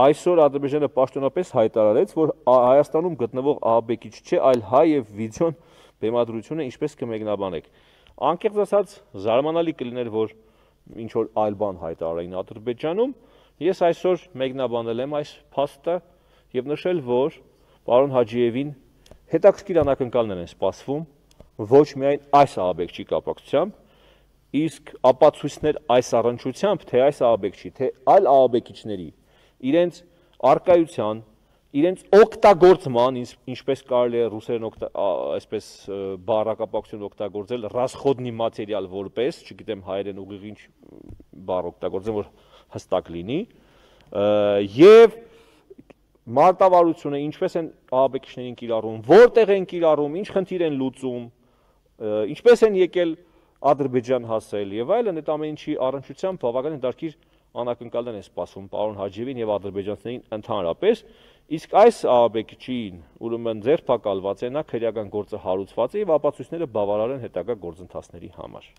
Այսօր Ադրբեջանը պաշտոնապես հայտարարեց, որ Հայաստանում գտնվող ահաբեկիչ չէ, այլ հայ եւ վիդեոն բեմադրությունը ինչպես կմեկնաբանեք։ Անկեղծ ասած, զարմանալի կլիներ, որ ինչ որ այլ բան հայտարարային Ադրբեջանում։ Ես այսօր մեկնաբանել եմ այս փաստը եւ նշել, որ պարոն Հաջիևին հետաքրքիր անակնկալներ են սպասվում ոչ միայն այս ահաբեկչի կապակցությամբ, իսկ ապացույցներ այս առնչությամբ, թե այս ահաբեկչի, թե այլ ահաբեկիչների իրենց արկայության, իրենց օկտագործման, ինչպես կարելի է ռուսերեն այսպես բառակապակցություն օգտագործել, расходный մատերիալ որպես, չգիտեմ հայերեն ուղիղ ինչ բառ օգտագործեմ, որ հստակ լինի, եւ մարտավարությունը ինչպես են ԱԱԲ-իկներին կիրառում, որտեղ են կիրառում, ինչ խնդիր են լուծում, ինչպես են եկել Ադրբեջան հասել եւ այլն, այդ ամեն ինչի առնչությամբ բավականին դարքիր անակնկալներ են սպասում պարոն Հաջևին եւ ադրբեջանցիներին ընդհանրապես իսկ այս ԱԱԲԿ-ին ուրեմն ձերբակալված է նա քրեական գործը հարուցված է եւ ապացույցները բավարար են հետագա գործընթացների համար